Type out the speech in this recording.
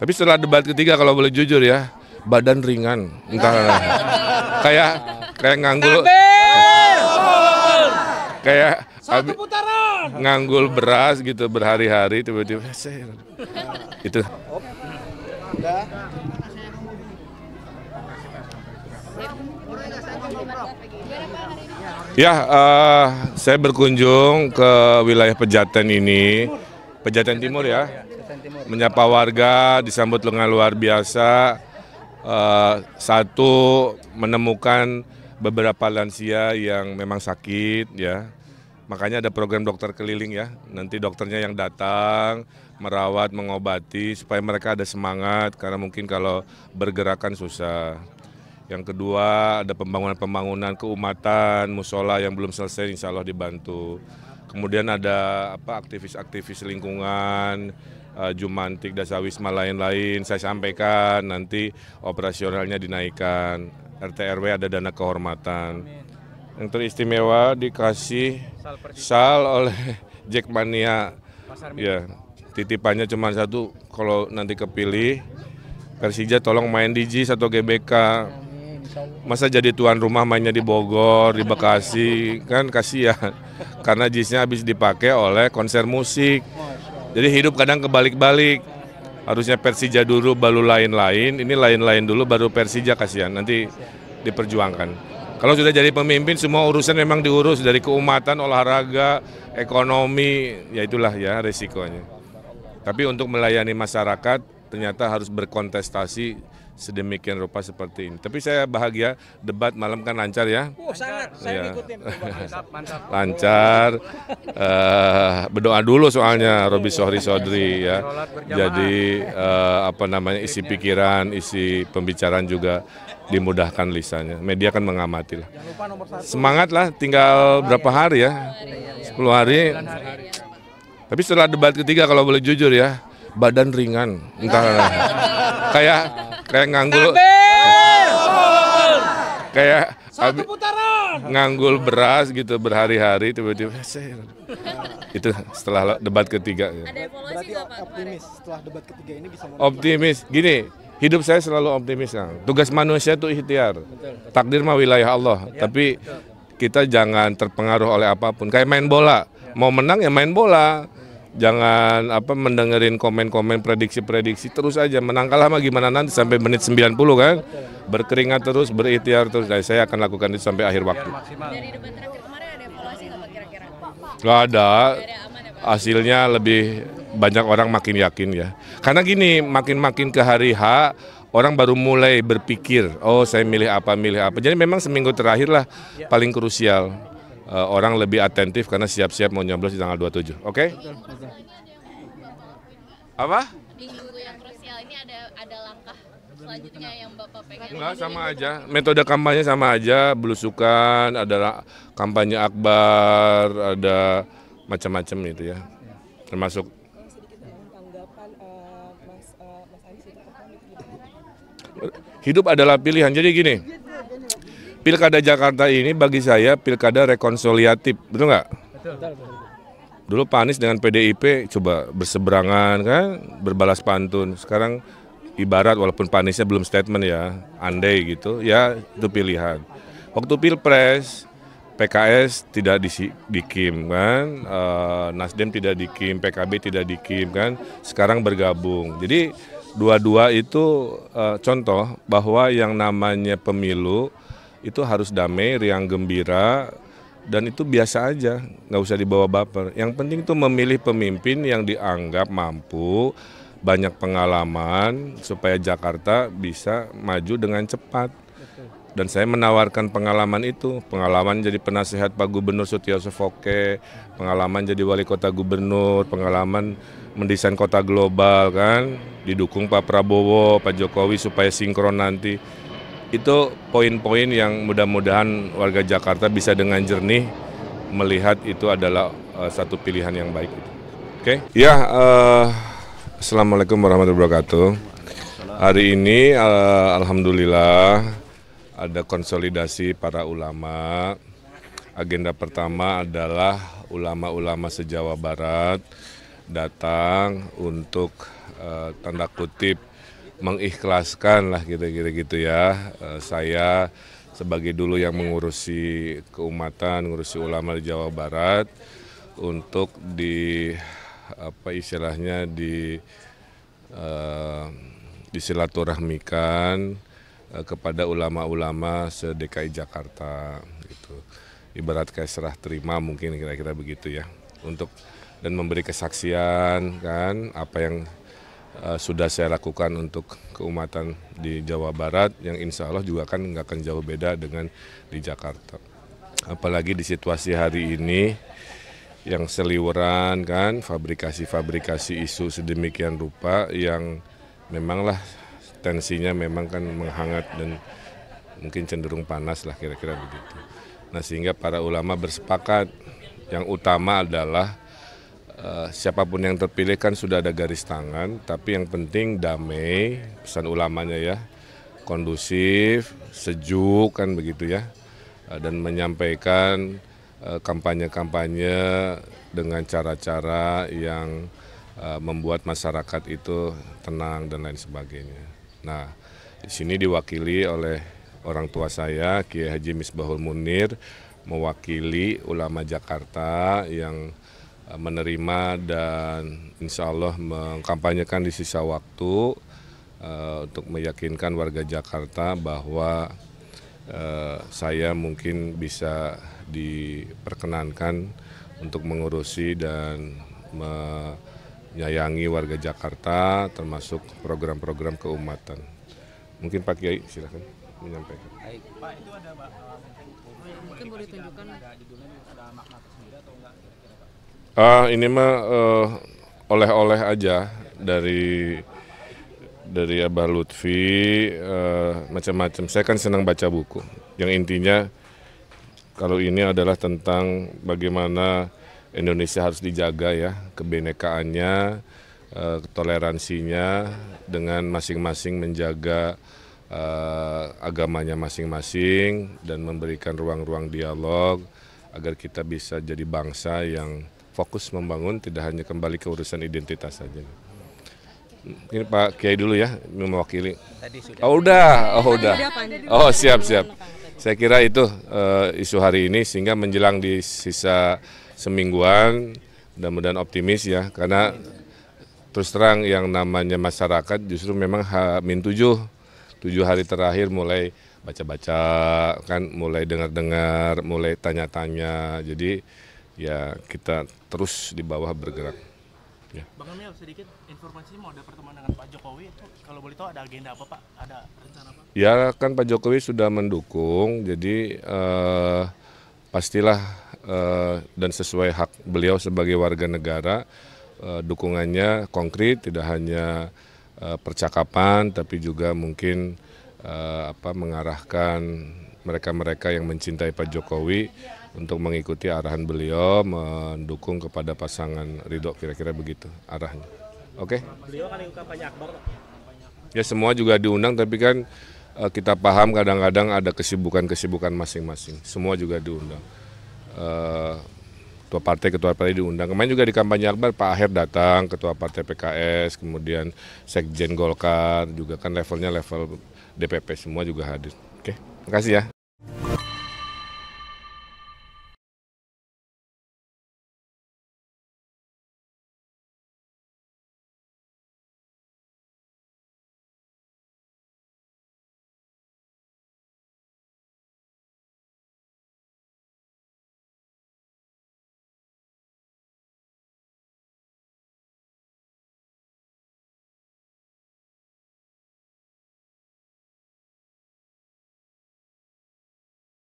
Tapi setelah debat ketiga kalau boleh jujur ya, badan ringan. Entah kayak kayak nganggul. Kayak Satu putaran. Nganggul beras gitu berhari-hari tiba-tiba itu. Ya, uh, saya berkunjung ke wilayah Pejaten ini, Pejaten Timur ya menyapa warga, disambut dengan luar biasa. Uh, satu menemukan beberapa lansia yang memang sakit ya. Makanya ada program dokter keliling ya. Nanti dokternya yang datang merawat, mengobati supaya mereka ada semangat karena mungkin kalau bergerakan susah. Yang kedua ada pembangunan-pembangunan keumatan, musola yang belum selesai insya Allah dibantu. Kemudian ada apa aktivis-aktivis lingkungan uh, Jumantik, Dasawisma lain-lain saya sampaikan nanti operasionalnya dinaikkan. RT RW ada dana kehormatan. Amin. Yang teristimewa dikasih sal, oleh Jackmania. Ya, titipannya cuma satu kalau nanti kepilih Persija tolong main di JIS atau GBK. Masa jadi tuan rumah mainnya di Bogor, di Bekasi, kan kasihan. Karena jis habis dipakai oleh konser musik. Jadi hidup kadang kebalik-balik. Harusnya Persija dulu baru lain-lain, ini lain-lain dulu baru Persija kasihan nanti diperjuangkan. Kalau sudah jadi pemimpin semua urusan memang diurus dari keumatan, olahraga, ekonomi, ya itulah ya resikonya. Tapi untuk melayani masyarakat ternyata harus berkontestasi sedemikian rupa seperti ini. Tapi saya bahagia debat malam kan lancar ya. Oh, sangat. Saya ya. ngikutin. Lancar. uh, berdoa dulu soalnya Robi Sohri Sodri ya. Jadi uh, apa namanya isi pikiran, isi pembicaraan juga dimudahkan lisannya. Media kan mengamati lah. Semangat lah, tinggal berapa hari ya? 10 hari. Tapi setelah debat ketiga kalau boleh jujur ya, badan ringan. Entah kayak kayak nganggul kayak Satu putaran. nganggul beras gitu berhari-hari tiba-tiba itu setelah debat ketiga Ada evolusi Berarti Pak, optimis setelah debat ketiga ini bisa optimis gini hidup saya selalu optimis kan. tugas manusia itu ikhtiar betul, takdir mah wilayah Allah ya, tapi betul. kita jangan terpengaruh oleh apapun kayak main bola mau menang ya main bola jangan apa mendengerin komen-komen prediksi-prediksi terus aja menang kalah mah gimana nanti sampai menit 90 kan berkeringat terus berikhtiar terus dan nah, saya akan lakukan itu sampai akhir waktu ada ya, hasilnya lebih banyak orang makin yakin ya karena gini makin-makin ke hari H orang baru mulai berpikir oh saya milih apa milih apa jadi memang seminggu terakhir lah ya. paling krusial uh, orang lebih atentif karena siap-siap mau nyoblos di tanggal 27. Oke? Okay? Apa? Di minggu yang krusial ini ada ada langkah selanjutnya yang Bapak pengen. Enggak, sama aja. Metode kampanye sama aja, belusukan, ada kampanye akbar, ada macam-macam gitu ya. Termasuk Hidup adalah pilihan. Jadi gini, Pilkada Jakarta ini bagi saya pilkada rekonsiliatif, betul nggak? Dulu Pak Anies dengan PDIP coba berseberangan kan, berbalas pantun. Sekarang ibarat walaupun Pak Aniesnya belum statement ya, andai gitu, ya itu pilihan. Waktu pilpres PKS tidak di, dikim kan, e, Nasdem tidak dikim, PKB tidak dikim kan, sekarang bergabung. Jadi dua-dua itu e, contoh bahwa yang namanya pemilu itu harus damai, riang gembira, dan itu biasa aja, nggak usah dibawa baper. Yang penting itu memilih pemimpin yang dianggap mampu, banyak pengalaman, supaya Jakarta bisa maju dengan cepat. Dan saya menawarkan pengalaman itu, pengalaman jadi penasehat Pak Gubernur Sutioso Foke, pengalaman jadi wali kota gubernur, pengalaman mendesain kota global kan, didukung Pak Prabowo, Pak Jokowi supaya sinkron nanti itu poin-poin yang mudah-mudahan warga Jakarta bisa dengan jernih melihat itu adalah uh, satu pilihan yang baik. Oke? Okay? Ya, uh, assalamualaikum warahmatullahi wabarakatuh. Hari ini uh, alhamdulillah ada konsolidasi para ulama. Agenda pertama adalah ulama-ulama sejawa barat datang untuk uh, tanda kutip mengikhlaskan lah kira-kira gitu, gitu, gitu ya eh, saya sebagai dulu yang mengurusi keumatan, mengurusi ulama di Jawa Barat untuk di apa istilahnya di uh, disilaturahmikan uh, kepada ulama-ulama se Jakarta gitu. Ibarat kayak serah terima mungkin kira-kira begitu ya. Untuk dan memberi kesaksian kan apa yang Eh, sudah saya lakukan untuk keumatan di Jawa Barat yang insya Allah juga kan nggak akan jauh beda dengan di Jakarta. Apalagi di situasi hari ini yang seliweran kan, fabrikasi-fabrikasi isu sedemikian rupa yang memanglah tensinya memang kan menghangat dan mungkin cenderung panas lah kira-kira begitu. Nah sehingga para ulama bersepakat yang utama adalah Eh, siapapun yang terpilih kan sudah ada garis tangan, tapi yang penting damai, pesan ulamanya ya, kondusif, sejuk kan begitu ya, eh, dan menyampaikan eh, kampanye-kampanye dengan cara-cara yang membuat masyarakat itu tenang dan lain sebagainya. Nah, di sini diwakili oleh orang tua saya Kiai Haji Misbahul Munir mewakili ulama Jakarta yang Eh, menerima dan insya Allah mengkampanyekan di sisa waktu uh, untuk meyakinkan warga Jakarta bahwa uh, saya mungkin bisa diperkenankan untuk mengurusi dan menyayangi warga Jakarta termasuk program-program keumatan. Mungkin Pak Kiai silakan menyampaikan. Baik, Pak itu ada Pak mungkin boleh tunjukkan ada judulnya ada makna tersendiri atau enggak? Ah, ini mah eh, oleh-oleh aja dari dari Abah Lutfi uh, macam-macam. Saya kan senang baca buku. Yang intinya kalau ini adalah tentang bagaimana Indonesia harus dijaga ya kebinekaannya, uh, eh, toleransinya dengan masing-masing menjaga uh, agamanya masing-masing dan memberikan ruang-ruang dialog agar kita bisa jadi bangsa yang fokus membangun tidak hanya kembali ke urusan identitas saja. Ini Pak Kiai dulu ya mewakili. Oh udah, oh udah. Oh siap siap. Saya kira itu uh, isu hari ini sehingga menjelang di sisa semingguan mudah-mudahan optimis ya karena terus terang yang namanya masyarakat justru memang min tujuh tujuh hari terakhir mulai baca-baca kan mulai dengar-dengar mulai tanya-tanya jadi ya kita terus di bawah bergerak. Ya. Bang Emil sedikit informasi mau ada pertemuan dengan Pak Jokowi itu kalau boleh tahu ada agenda apa Pak? Ada rencana apa? Ya kan Pak Jokowi sudah mendukung jadi eh, pastilah eh, dan sesuai hak beliau sebagai warga negara eh, dukungannya konkret tidak hanya eh, percakapan tapi juga mungkin eh, apa mengarahkan mereka-mereka yang mencintai Pak Jokowi untuk mengikuti arahan beliau mendukung kepada pasangan Ridho kira-kira begitu arahnya. Oke. Okay? Beliau ikut kampanye Ya semua juga diundang tapi kan eh, kita paham kadang-kadang ada kesibukan-kesibukan masing-masing. Semua juga diundang. Eh, ketua partai, ketua partai diundang. Kemarin juga di kampanye Akbar Pak Aher datang, ketua partai PKS, kemudian sekjen Golkar juga kan levelnya level DPP semua juga hadir. Oke, okay. kasih ya.